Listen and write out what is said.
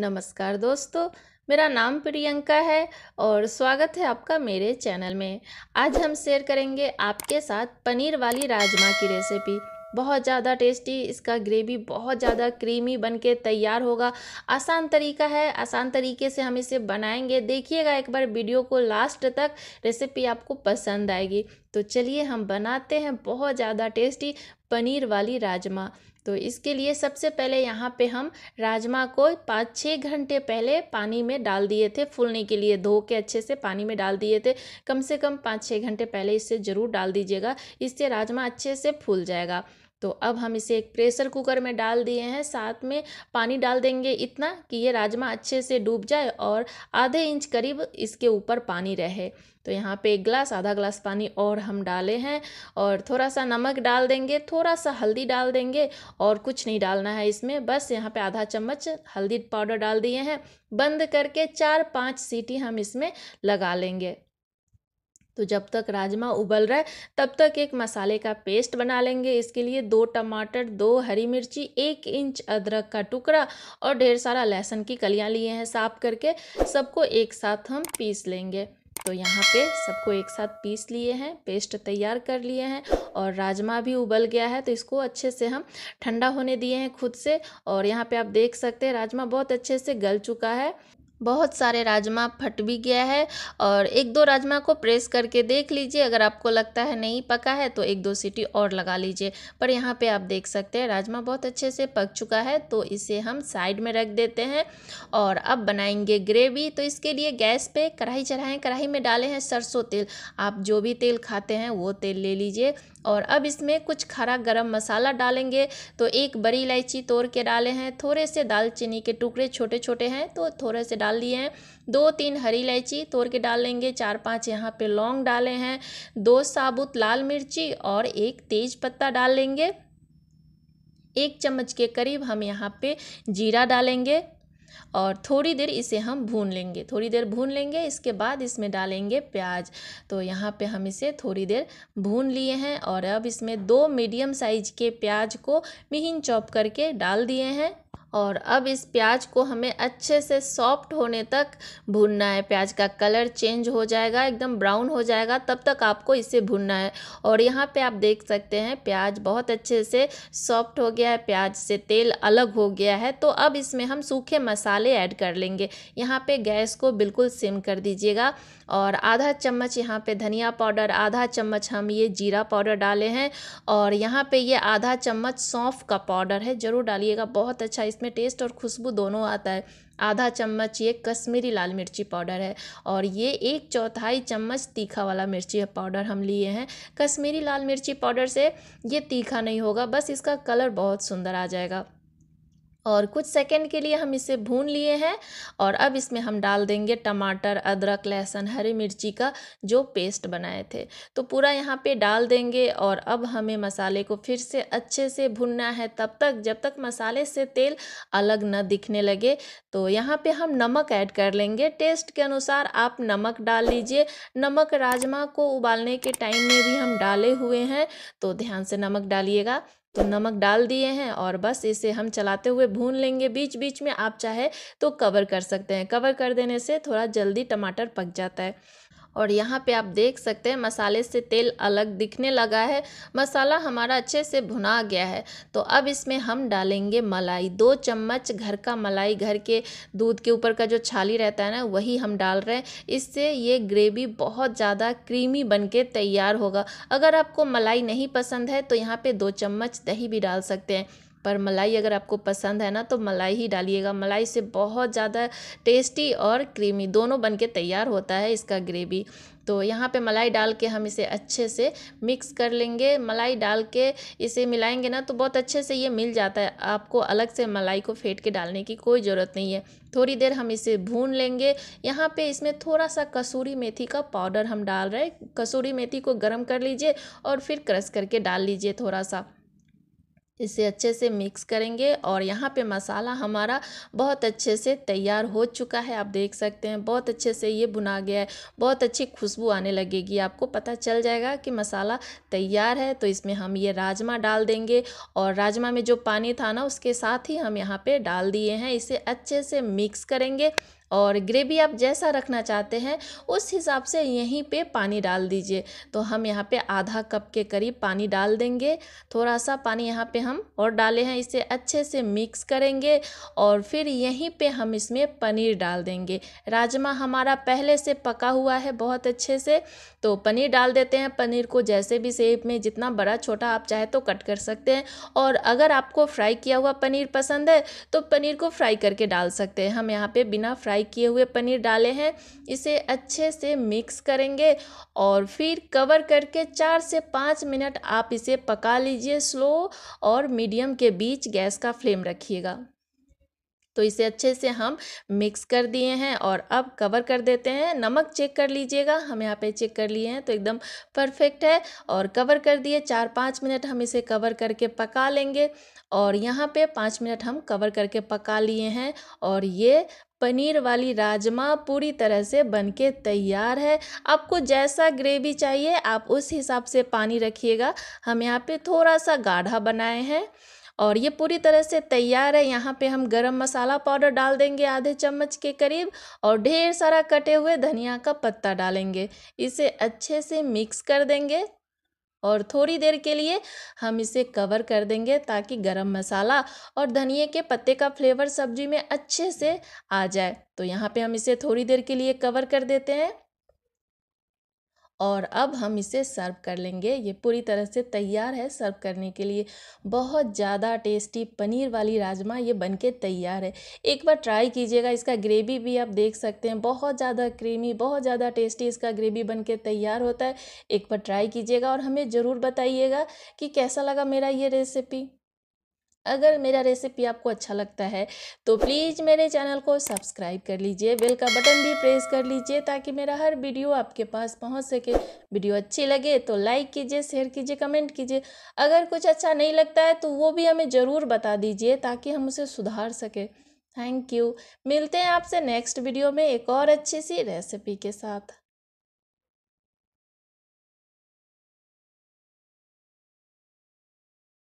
नमस्कार दोस्तों मेरा नाम प्रियंका है और स्वागत है आपका मेरे चैनल में आज हम शेयर करेंगे आपके साथ पनीर वाली राजमा की रेसिपी बहुत ज़्यादा टेस्टी इसका ग्रेवी बहुत ज़्यादा क्रीमी बन के तैयार होगा आसान तरीका है आसान तरीके से हम इसे बनाएंगे देखिएगा एक बार वीडियो को लास्ट तक रेसिपी आपको पसंद आएगी तो चलिए हम बनाते हैं बहुत ज़्यादा टेस्टी पनीर वाली राजमा तो इसके लिए सबसे पहले यहाँ पे हम राजमा को पाँच छः घंटे पहले पानी में डाल दिए थे फूलने के लिए धो के अच्छे से पानी में डाल दिए थे कम से कम पाँच छः घंटे पहले इसे ज़रूर डाल दीजिएगा इससे राजमा अच्छे से फूल जाएगा तो अब हम इसे एक प्रेशर कुकर में डाल दिए हैं साथ में पानी डाल देंगे इतना कि ये राजमा अच्छे से डूब जाए और आधे इंच करीब इसके ऊपर पानी रहे तो यहाँ पे एक ग्लास आधा ग्लास पानी और हम डाले हैं और थोड़ा सा नमक डाल देंगे थोड़ा सा हल्दी डाल देंगे और कुछ नहीं डालना है इसमें बस यहाँ पे आधा चम्मच हल्दी पाउडर डाल दिए हैं बंद करके चार पाँच सीटी हम इसमें लगा लेंगे तो जब तक राजमा उबल रहा है तब तक एक मसाले का पेस्ट बना लेंगे इसके लिए दो टमाटर दो हरी मिर्ची एक इंच अदरक का टुकड़ा और ढेर सारा लहसुन की कलियां लिए हैं साफ करके सबको एक साथ हम पीस लेंगे तो यहाँ पे सबको एक साथ पीस लिए हैं पेस्ट तैयार कर लिए हैं और राजमा भी उबल गया है तो इसको अच्छे से हम ठंडा होने दिए हैं खुद से और यहाँ पे आप देख सकते हैं राजमा बहुत अच्छे से गल चुका है बहुत सारे राजमा फट भी गया है और एक दो राजमा को प्रेस करके देख लीजिए अगर आपको लगता है नहीं पका है तो एक दो सीटी और लगा लीजिए पर यहाँ पे आप देख सकते हैं राजमा बहुत अच्छे से पक चुका है तो इसे हम साइड में रख देते हैं और अब बनाएंगे ग्रेवी तो इसके लिए गैस पे कढ़ाई चढ़ाएँ कढ़ाई में डाले हैं सरसों तेल आप जो भी तेल खाते हैं वो तेल ले लीजिए और अब इसमें कुछ खरा गरम मसाला डालेंगे तो एक बड़ी इलायची तोड़ के डाले हैं थोड़े से दालचीनी के टुकड़े छोटे छोटे हैं तो थोड़े से डाल डाल दिए हैं दो तीन हरी इलायची तोड़ के डाल लेंगे चार पांच यहाँ पे लौंग डाले हैं दो साबुत लाल मिर्ची और एक तेज पत्ता डाल लेंगे एक चम्मच के करीब हम यहाँ पे जीरा डालेंगे और थोड़ी देर इसे हम भून लेंगे थोड़ी देर भून लेंगे इसके बाद इसमें डालेंगे प्याज तो यहाँ पे हम इसे थोड़ी देर भून लिए हैं और अब इसमें दो मीडियम साइज के प्याज को मिहीन चॉप करके डाल दिए हैं और अब इस प्याज को हमें अच्छे से सॉफ्ट होने तक भूनना है प्याज का कलर चेंज हो जाएगा एकदम ब्राउन हो जाएगा तब तक आपको इसे भूनना है और यहाँ पे आप देख सकते हैं प्याज बहुत अच्छे से सॉफ्ट हो गया है प्याज से तेल अलग हो गया है तो अब इसमें हम सूखे मसाले ऐड कर लेंगे यहाँ पर गैस को बिल्कुल सिम कर दीजिएगा और आधा चम्मच यहाँ पर धनिया पाउडर आधा चम्मच हम ये जीरा पाउडर डाले हैं और यहाँ पर ये आधा चम्मच सौंफ का पाउडर है ज़रूर डालिएगा बहुत अच्छा इस इसमें टेस्ट और खुशबू दोनों आता है आधा चम्मच ये कश्मीरी लाल मिर्ची पाउडर है और ये एक चौथाई चम्मच तीखा वाला मिर्ची पाउडर हम लिए हैं कश्मीरी लाल मिर्ची पाउडर से ये तीखा नहीं होगा बस इसका कलर बहुत सुंदर आ जाएगा और कुछ सेकंड के लिए हम इसे भून लिए हैं और अब इसमें हम डाल देंगे टमाटर अदरक लहसुन हरी मिर्ची का जो पेस्ट बनाए थे तो पूरा यहाँ पे डाल देंगे और अब हमें मसाले को फिर से अच्छे से भुनना है तब तक जब तक मसाले से तेल अलग न दिखने लगे तो यहाँ पे हम नमक ऐड कर लेंगे टेस्ट के अनुसार आप नमक डाल लीजिए नमक राजमा को उबालने के टाइम में भी हम डाले हुए हैं तो ध्यान से नमक डालिएगा तो नमक डाल दिए हैं और बस इसे हम चलाते हुए भून लेंगे बीच बीच में आप चाहे तो कवर कर सकते हैं कवर कर देने से थोड़ा जल्दी टमाटर पक जाता है और यहाँ पे आप देख सकते हैं मसाले से तेल अलग दिखने लगा है मसाला हमारा अच्छे से भुना गया है तो अब इसमें हम डालेंगे मलाई दो चम्मच घर का मलाई घर के दूध के ऊपर का जो छाली रहता है ना वही हम डाल रहे हैं इससे ये ग्रेवी बहुत ज़्यादा क्रीमी बन के तैयार होगा अगर आपको मलाई नहीं पसंद है तो यहाँ पर दो चम्मच दही भी डाल सकते हैं पर मलाई अगर आपको पसंद है ना तो मलाई ही डालिएगा मलाई से बहुत ज़्यादा टेस्टी और क्रीमी दोनों बन के तैयार होता है इसका ग्रेवी तो यहाँ पे मलाई डाल के हम इसे अच्छे से मिक्स कर लेंगे मलाई डाल के इसे मिलाएंगे ना तो बहुत अच्छे से ये मिल जाता है आपको अलग से मलाई को फेंट के डालने की कोई ज़रूरत नहीं है थोड़ी देर हम इसे भून लेंगे यहाँ पे इसमें थोड़ा सा कसूरी मेथी का पाउडर हम डाल रहे हैं कसूरी मेथी को गर्म कर लीजिए और फिर क्रश करके डाल लीजिए थोड़ा सा इसे अच्छे से मिक्स करेंगे और यहाँ पे मसाला हमारा बहुत अच्छे से तैयार हो चुका है आप देख सकते हैं बहुत अच्छे से ये बुना गया है बहुत अच्छी खुशबू आने लगेगी आपको पता चल जाएगा कि मसाला तैयार है तो इसमें हम ये राजमा डाल देंगे और राजमा में जो पानी था ना उसके साथ ही हम यहाँ पे डाल दिए हैं इसे अच्छे से मिक्स करेंगे और ग्रेवी आप जैसा रखना चाहते हैं उस हिसाब से यहीं पे पानी डाल दीजिए तो हम यहाँ पे आधा कप के करीब पानी डाल देंगे थोड़ा सा पानी यहाँ पे हम और डाले हैं इसे अच्छे से मिक्स करेंगे और फिर यहीं पे हम इसमें पनीर डाल देंगे राजमा हमारा पहले से पका हुआ है बहुत अच्छे से तो पनीर डाल देते हैं पनीर को जैसे भी सेब में जितना बड़ा छोटा आप चाहे तो कट कर सकते हैं और अगर आपको फ्राई किया हुआ पनीर पसंद है तो पनीर को फ्राई करके डाल सकते हैं हम यहाँ पर बिना फ्राई फ्राई किए हुए पनीर डाले हैं इसे अच्छे से मिक्स करेंगे और फिर कवर करके चार से पाँच मिनट आप इसे पका लीजिए स्लो और मीडियम के बीच गैस का फ्लेम रखिएगा तो इसे अच्छे से हम मिक्स कर दिए हैं और अब कवर कर देते हैं नमक चेक कर लीजिएगा हम यहाँ पे चेक कर लिए हैं तो एकदम परफेक्ट है और कवर कर दिए चार पाँच मिनट हम इसे कवर करके पका लेंगे और यहाँ पे पाँच मिनट हम कवर करके पका लिए हैं और ये पनीर वाली राजमा पूरी तरह से बन के तैयार है आपको जैसा ग्रेवी चाहिए आप उस हिसाब से पानी रखिएगा हम यहाँ पे थोड़ा सा गाढ़ा बनाए हैं और ये पूरी तरह से तैयार है यहाँ पे हम गरम मसाला पाउडर डाल देंगे आधे चम्मच के करीब और ढेर सारा कटे हुए धनिया का पत्ता डालेंगे इसे अच्छे से मिक्स कर देंगे और थोड़ी देर के लिए हम इसे कवर कर देंगे ताकि गरम मसाला और धनिए के पत्ते का फ्लेवर सब्जी में अच्छे से आ जाए तो यहाँ पे हम इसे थोड़ी देर के लिए कवर कर देते हैं और अब हम इसे सर्व कर लेंगे ये पूरी तरह से तैयार है सर्व करने के लिए बहुत ज़्यादा टेस्टी पनीर वाली राजमा ये बन के तैयार है एक बार ट्राई कीजिएगा इसका ग्रेवी भी आप देख सकते हैं बहुत ज़्यादा क्रीमी बहुत ज़्यादा टेस्टी इसका ग्रेवी बन के तैयार होता है एक बार ट्राई कीजिएगा और हमें ज़रूर बताइएगा कि कैसा लगा मेरा ये रेसिपी अगर मेरा रेसिपी आपको अच्छा लगता है तो प्लीज़ मेरे चैनल को सब्सक्राइब कर लीजिए बेल का बटन भी प्रेस कर लीजिए ताकि मेरा हर वीडियो आपके पास पहुंच सके वीडियो अच्छी लगे तो लाइक कीजिए शेयर कीजिए कमेंट कीजिए अगर कुछ अच्छा नहीं लगता है तो वो भी हमें ज़रूर बता दीजिए ताकि हम उसे सुधार सकें थैंक यू मिलते हैं आपसे नेक्स्ट वीडियो में एक और अच्छी सी रेसिपी के साथ